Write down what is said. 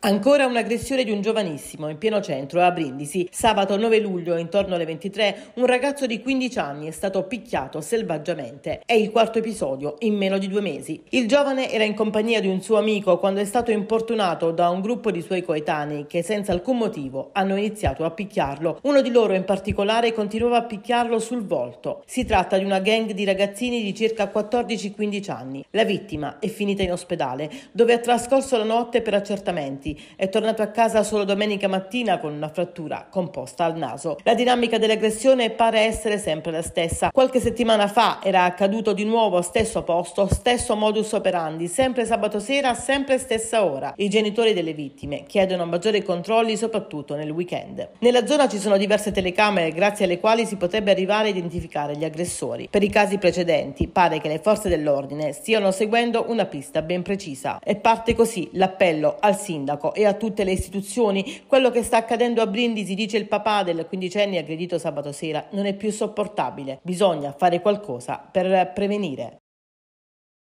Ancora un'aggressione di un giovanissimo in pieno centro a Brindisi. Sabato 9 luglio, intorno alle 23, un ragazzo di 15 anni è stato picchiato selvaggiamente. È il quarto episodio in meno di due mesi. Il giovane era in compagnia di un suo amico quando è stato importunato da un gruppo di suoi coetanei che senza alcun motivo hanno iniziato a picchiarlo. Uno di loro in particolare continuava a picchiarlo sul volto. Si tratta di una gang di ragazzini di circa 14-15 anni. La vittima è finita in ospedale dove ha trascorso la notte per accertamenti feriti. È tornato a casa solo domenica mattina con una frattura composta al naso. La dinamica dell'aggressione pare essere sempre la stessa. Qualche settimana fa era accaduto di nuovo stesso posto, stesso modus operandi, sempre sabato sera, sempre stessa ora. I genitori delle vittime chiedono maggiori controlli soprattutto nel weekend. Nella zona ci sono diverse telecamere grazie alle quali si potrebbe arrivare a identificare gli aggressori. Per i casi precedenti pare che le forze dell'ordine stiano seguendo una pista ben precisa. E parte così l'appello al sindaco sindaco e a tutte le istituzioni. Quello che sta accadendo a Brindisi, dice il papà del quindicenne aggredito sabato sera, non è più sopportabile. Bisogna fare qualcosa per prevenire.